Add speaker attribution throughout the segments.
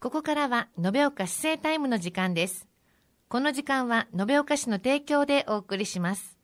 Speaker 1: ここからは延岡市政タイムの時間です。この時間は延岡市の提供でお送りします。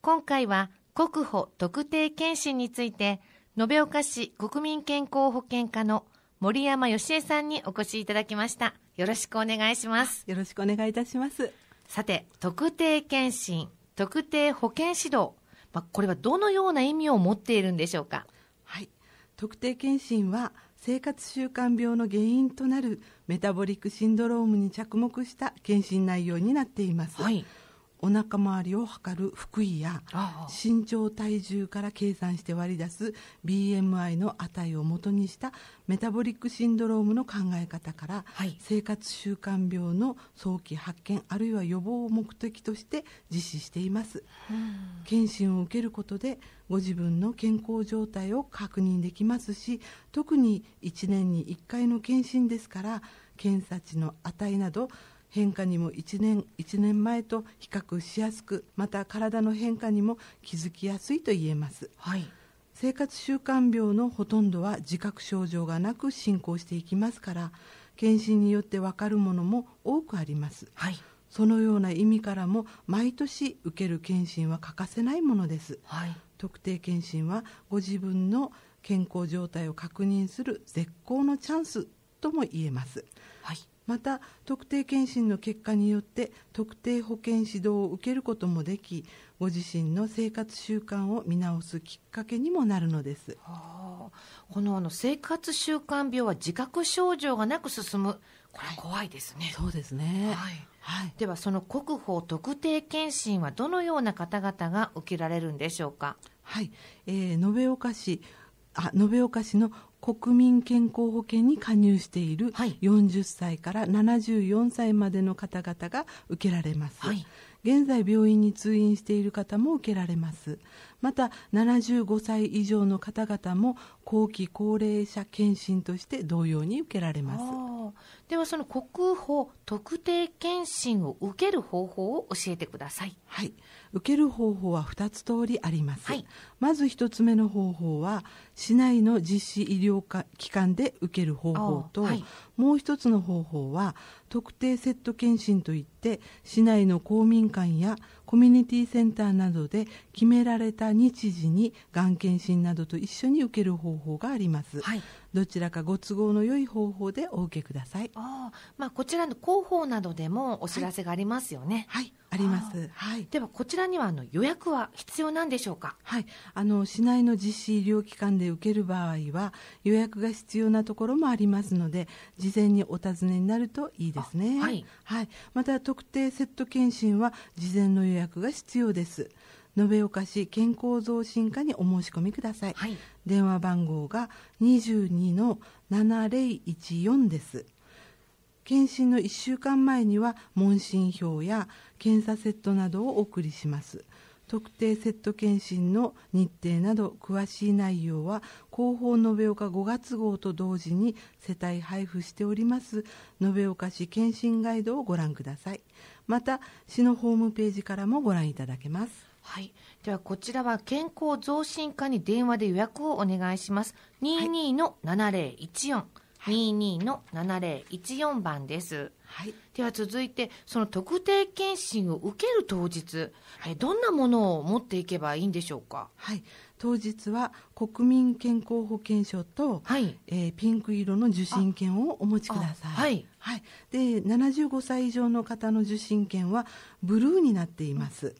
Speaker 1: 今回は国保特定健診について、延岡市国民健康保険課の森山義恵さんにお越しいただきました。よろしくお願いします。よろしくお願いいたします。さて、特定健診、特定保険指導、まあ、これはど
Speaker 2: のような意味を持っているんでしょうか。はい、特定健診は生活習慣病の原因となるメタボリックシンドロームに着目した検診内容になっています。はいお腹周りを測る腹囲や身長体重から計算して割り出す BMI の値をもとにしたメタボリックシンドロームの考え方から、はい、生活習慣病の早期発見あるいは予防を目的として実施しています検診を受けることでご自分の健康状態を確認できますし特に1年に1回の検診ですから検査値の値など変化にも1年 ,1 年前と比較しやすくまた体の変化にも気づきやすいと言えます、はい、生活習慣病のほとんどは自覚症状がなく進行していきますから検診によって分かるものも多くあります、はい、そのような意味からも毎年受ける検診は欠かせないものです、はい、特定検診はご自分の健康状態を確認する絶好のチャンスとも言えます、はい、また特定健診の結果によって特定保健指導を受けることもできご自身の生活習慣を見直すきっかけにもなるのです、はあ、このあの生活習慣病は
Speaker 1: 自覚症状がなく進むこれ怖いですね、はい、そうですね、はいはい、ではその国保特定健診はどのような方々が受けられるんでしょうかはい、
Speaker 2: えー、延岡市あ延岡市の国民健康保険に加入している40歳から74歳までの方々が受けられます、はい、現在病院に通院している方も受けられますまた75歳以上の方々も後期高齢者検診として同様に受けられますではその国保特定健診を受ける方法を教えてくださいはい受ける方法は2つ通りあります、はい、まず1つ目の方法は市内の実施医療機関で受ける方法と、はい、もう1つの方法は特定セット検診といって市内の公民館やコミュニティセンターなどで決められた日時にがん検診などと一緒に受ける方法があります、はい、どちらかご都合の良い方法でお受けくださいあ、まあ、こちらの広報などでもお知らせがありますよね、はい、はい、あります、はい、ではこちらにはあの予約は必要なんでしょうか、はい、あの市内の実施医療機関で受ける場合は予約が必要なところもありますので事前にお尋ねになるといいですね、はい、はい、また特定セット検診は事前の予約が必要です延岡市健康増進課にお申し込みください、はい、電話番号が22の7014です検診の1週間前には問診票や検査セットなどをお送りします特定セット検診の日程など詳しい内容は広報延岡5月号と同時に世帯配布しております延岡市検診ガイドをご覧くださいまた市のホームページからもご覧いただけますはい、ではこちらは健康
Speaker 1: 増進課に電話で予約をお願いします。二二の七零一四。二二の七零一四番です。はい、では続いてその特定
Speaker 2: 健診を受ける当日、はい、どんなものを持っていけばいいんでしょうか、はい、当日は国民健康保険証と、はいえー、ピンク色の受診券をお持ちください、はいはい、で75歳以上の方の受診券はブルーになっています、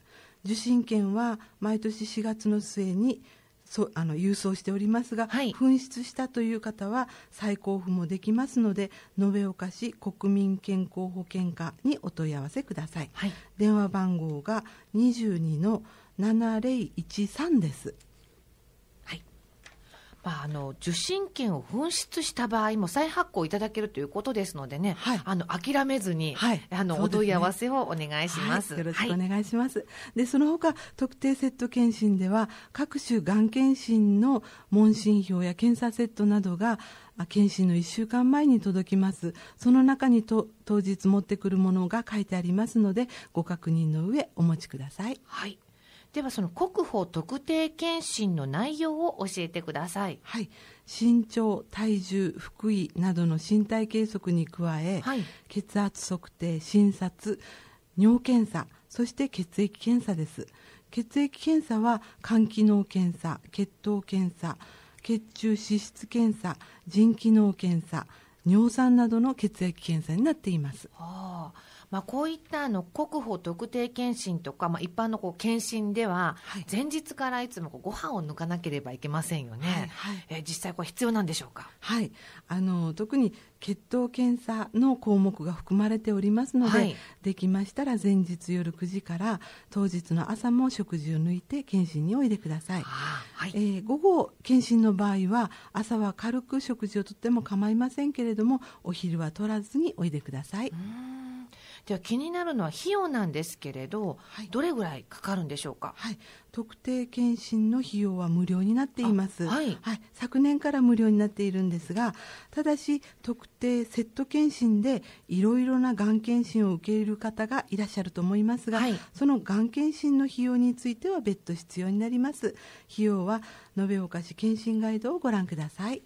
Speaker 2: 受信券は毎年4月の末にそあの郵送しておりますが、はい、紛失したという方は再交付もできますので延岡市国民健康保険課にお問い合わせください、はい、電話番号が22の7013ですまあ、あの受信権を紛失した場合も
Speaker 1: 再発行いただけるということですのでね、はい、あの諦めずに、はい、あの、ね、お問い合わせをお
Speaker 2: 願いします、はい、よろしくお願いします、でその他特定セット検診では各種がん検診の問診票や検査セットなどが検診の1週間前に届きますその中にと当日持ってくるものが書いてありますのでご確認の上お持ちください。はいではその国保特定健診の内容を教えてください、はい、身長体重腹囲などの身体計測に加え、はい、血圧測定診察尿検査そして血液検査です血液検査は肝機能検査血糖検査血中脂質検査腎機能検査尿酸などの血液検査になっています。はあまあ、こういったあの
Speaker 1: 国保特定健診とか、まあ、一般のこう検診では、前日からいつもご
Speaker 2: 飯を抜かなければいけませんよね、はいはい、えー、実際、これ必要なんでしょうか、はい、あの特に血糖検査の項目が含まれておりますので、はい、できましたら前日夜9時から当日の朝も食事を抜いて検診においでください、はい、えー、午後、検診の場合は朝は軽く食事をとっても構いませんけれどもお昼は取らずにおいでください。では気になるのは費用なんですけれど、はい、どれぐらいかかるんでしょうか、はい、特定健診の費用は無料になっています、はい、はい、昨年から無料になっているんですがただし特定セット健診でいろいろながん検診を受け入れる方がいらっしゃると思いますが、そのがん検診の費用については別途必要になります費用は延岡市健診ガイドをご覧ください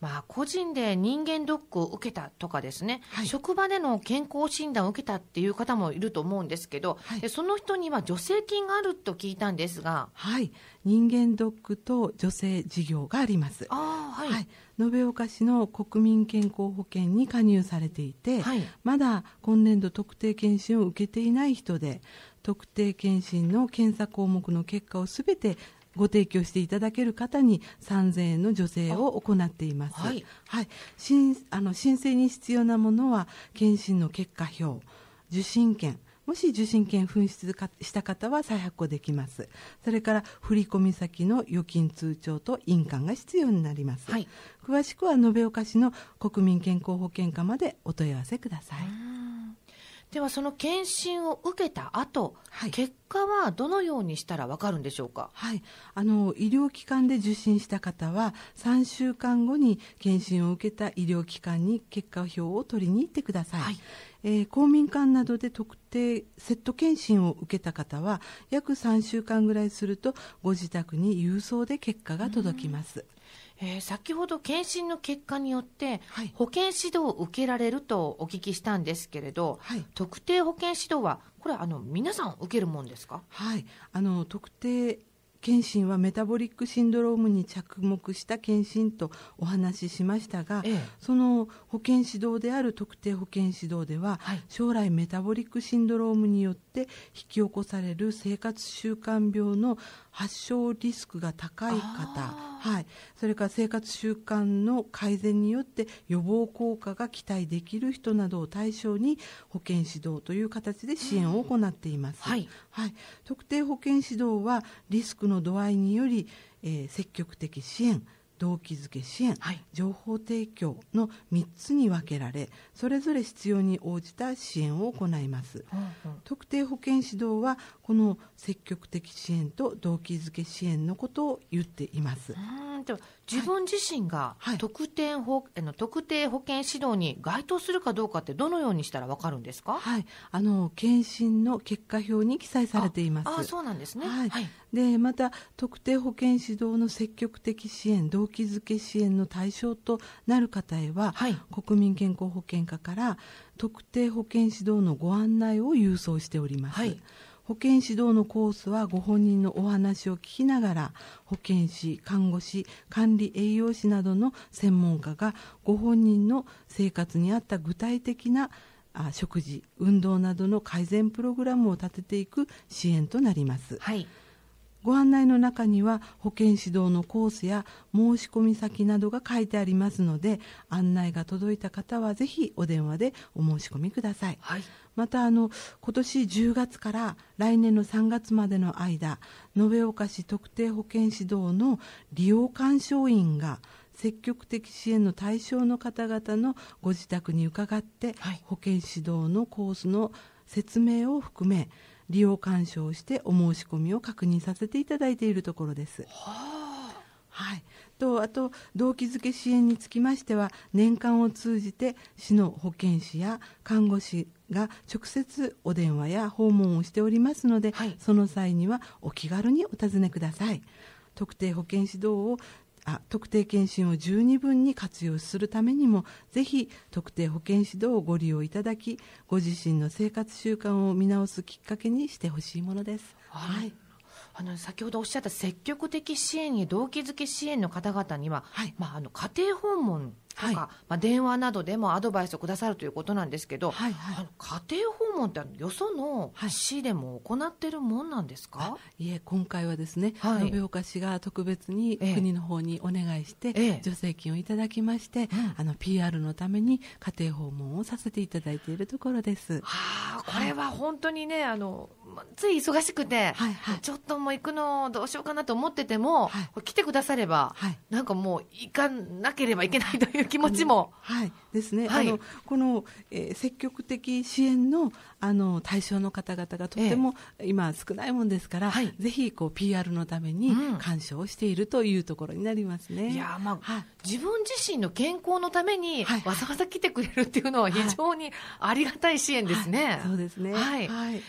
Speaker 2: まあ、個人で人
Speaker 1: 間ドックを受けたとかですね、はい、職場での健康診断を受けたっていう方もいると思うんですけど、はい、その人には助成金があると聞いたんですが、はい、人間
Speaker 2: ドックと助成事業があります。あはい、はい、延岡市の国民健康保険に加入されていて、はい、まだ今年度特定健診を受けていない人で特定健診の検査項目の結果をすべてご提供していただける方に3000円の助成を行っています、はい、はい、申あの申請に必要なものは検診の結果表受診券もし受信券紛失した方は再発行できます。それから振込先の預金通帳と印鑑が必要になります。はい、詳しくは延岡市の国民健康保険課までお問い合わせください。ではその検診を受けた後、はい、結果はどのようにしたらわかるんでしょうか。はい、あの医療機関で受診した方は3週間後に検診を受けた医療機関に結果表を取りに行ってください。はい、えー、公民館などで特定セット検診を受けた方は約3週間ぐらいするとご自宅に郵送で結果が届きます。うん
Speaker 1: えー、先ほど検診の結果によって、保険指導を受けられるとお聞きしたんですけれど、はい、特定保険指導は
Speaker 2: これあの皆さん受けるもんですか？はい、あの特定検診はメタボリックシンドロームに着目した検診とお話ししましたが、ええ、その保健指導である特定保健指導では、はい、将来メタボリックシンドロームによってして引き起こされる生活習慣病の発症リスクが高い方、はい、それから生活習慣の改善によって予防効果が期待できる人などを対象に保健指導という形で支援を行っています。はい、はい、特定保健指導はリスクの度合いにより、えー、積極的支援、動機づけ支援、はい、情報提供の3つに分けられそれぞれ必要に応じた支援を行います、うんうん、特定保健指導はこの積極的支援と動機づけ支援のことを言っていますうん自分自身が特定保,、はい、の特定
Speaker 1: 保健指導に該当するかどうかってどのようにしたら分かるんですか、はい、あの検診
Speaker 2: の結果表に記載されていますあそうなんですね、はい、はいでまた特定保健指導の積極的支援動機づけ支援の対象となる方へは、はい、国民健康保険課から特定保健指導のご案内を郵送しております。はい保健指導のコースはご本人のお話を聞きながら保健師看護師管理栄養士などの専門家がご本人の生活に合った具体的な食事運動などの改善プログラムを立てていく支援となります。はいご案内の中には保健指導のコースや申し込み先などが書いてありますので案内が届いた方はぜひお電話でお申し込みください、はい、またあの今年10月から来年の3月までの間延岡市特定保健指導の利用鑑賞員が積極的支援の対象の方々のご自宅に伺って、はい、保健指導のコースの説明を含め利用勧奨してお申し込みを確認させていただいているところです。はあ、はいとあと動機づけ支援につきましては年間を通じて市の保健師や看護師が直接お電話や訪問をしておりますので、はい、その際にはお気軽にお尋ねください特定保健指導をあ特定健診を十二分に活用するためにもぜひ特定保健指導をご利用いただきご自身の生活習慣を見直すきっかけにしてほしいものです。はい
Speaker 1: あの先ほどおっしゃった
Speaker 2: 積極的
Speaker 1: 支援に動機づけ支援の方々には、はい、まあ、あの家庭訪問とか、はい、まあ、電話などでもアドバイスをくださるということなんですけど、はいはい、あの家庭訪問ってよその
Speaker 2: 市でも行ってるもんなんですか、はい、いえ今回はですね、はい、延岡市が特別に国の方にお願いして、ええ、助成金をいただきまして、ええ、あの PR のために家庭訪問をさせていただいているところです。はあ、これは
Speaker 1: 本当にねあのつい忙しくて、はいはい、ちょっともう行くのどうしようかなと思ってても、
Speaker 2: はい、来てくだされば、はい、なんかもう行かなければいけないという気持ちも、はい、ですね、はい、あのこの、えー、積極的支援のあの対象の方々がとても、えー、今、少ないもんですから、はい、ぜひこう PR のために干渉しているというところになりますね、うん、いやまあ、自分自身の健康のために、わ
Speaker 1: ざわざ来てくれるっていうのは、非常にありがたい支援ですね。そうですね、はい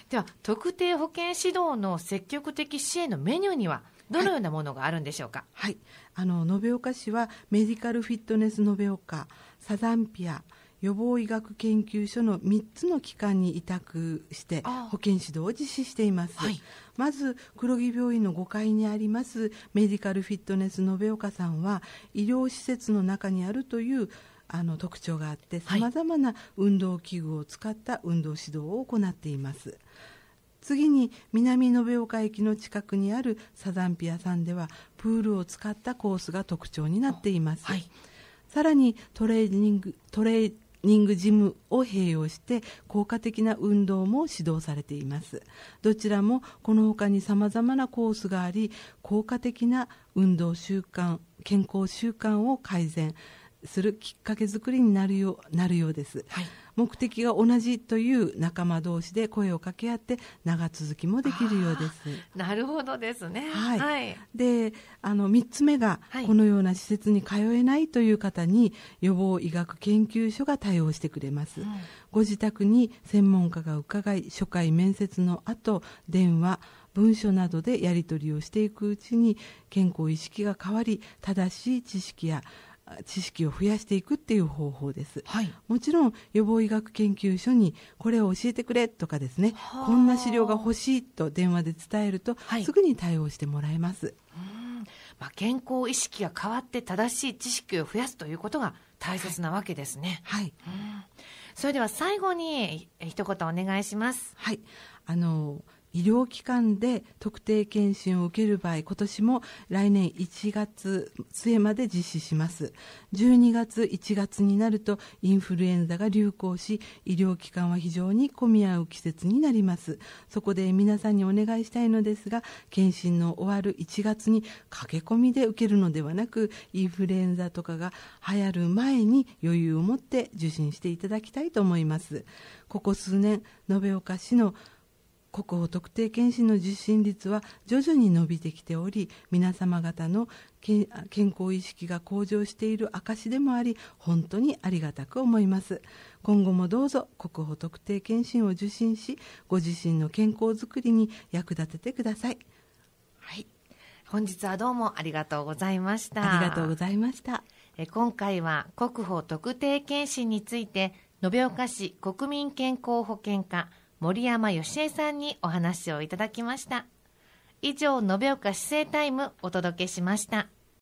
Speaker 1: では特定保健指導の積極的支援のメニューにはどのようなものがあるん
Speaker 2: でしょうか、はいあの延岡市はメディカルフィットネス延岡サザンピア予防医学研究所の3つの機関に委託して保健指導を実施しています、はい、まず黒木病院の5階にありますメディカルフィットネス延岡さんは医療施設の中にあるというあの特徴があってさまざまな運動器具を使った運動指導を行っています。次に南延岡駅の近くにあるサザンピアさんではプールを使ったコースが特徴になっています、はい、さらにトレーニングトレーニングジムを併用して効果的な運動も指導されていますどちらもこの他にさまざまなコースがあり効果的な運動習慣健康習慣を改善するきっかけ作りになるようなるようです、はい目的が同じという仲間同士で声を掛け合って長続きもできるようですな
Speaker 1: るほどです
Speaker 2: ねはい、はい、であの3つ目が、はい、このような施設に通えないという方に予防医学研究所が対応してくれます、うん、ご自宅に専門家が伺い初回面接の後電話文書などでやり取りをしていくうちに健康意識が変わり正しい知識や知識を増やしていくっていう方法です、はい、もちろん予防医学研究所にこれを教えてくれとかですねこんな資料が欲しいと電話で伝えると、はい、すぐに対応してもらえます。まあ、健康意
Speaker 1: 識が変わって正しい知識を増やすということ
Speaker 2: が大切なわけですね。はい。うん、それでは最後に一言お願いします。はい。あの医療機関で特定健診を受ける場合、今年も来年1月末まで実施します。12月、1月になるとインフルエンザが流行し、医療機関は非常に混み合う季節になります。そこで皆さんにお願いしたいのですが、検診の終わる1月に駆け込みで受けるのではなく、インフルエンザとかが流行る前に余裕を持って受診していただきたいと思います。ここ数年、延岡市の国保特定健診の受診率は徐々に伸びてきており皆様方の健康意識が向上している証でもあり本当にありがたく思います今後もどうぞ国保特定健診を受診しご自身の健康づくりに役立ててくださいはい本日はどうも
Speaker 1: ありがとうございましたありがとうございました今回は国保特定健診について延岡市国民健康保険課森山芳恵さんにお話をいただきました。以上、延岡市政タイムお届けしました。